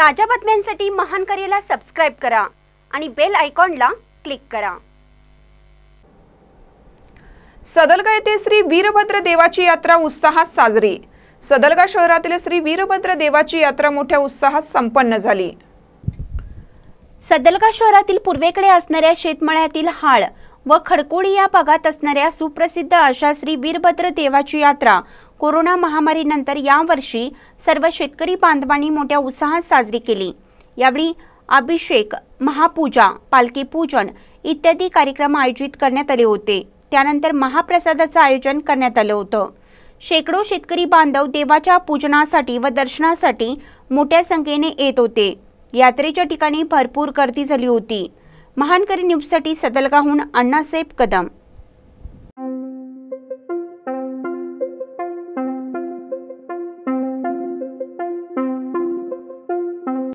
ताज्या बातम्यांसाठी महान करेला सबस्क्राईब करा आणि बेल आयकॉनला क्लिक करा सदलगा येथे श्री वीरभद्र देवाची यात्रा उत्साहात साजरी सदलगा शहरातील श्री वीरभद्र देवाची यात्रा मोठ्या उत्साहात संपन्न झाली सदलगा शहरातील पूर्वेकडे असणाऱ्या शेतमळ्यातील हाळ व खडकोळी या भागात असणाऱ्या सुप्रसिद्ध अशा श्री वीरभद्र देवाची यात्रा कोरोना महामारीनंतर यावर्षी सर्व शेतकरी बांधवांनी मोठ्या उत्साहात साजरी केली यावेळी अभिषेक महापूजा पालखी पूजन इत्यादी कार्यक्रम आयोजित करण्यात आले होते त्यानंतर महाप्रसादाचं आयोजन करण्यात आलं होतं शेकडो शेतकरी बांधव देवाच्या पूजनासाठी व दर्शनासाठी मोठ्या संख्येने येत होते यात्रेच्या ठिकाणी भरपूर गर्दी झाली होती महानकरी न्यूजसाठी सदलगाहून अण्णासाहेब कदम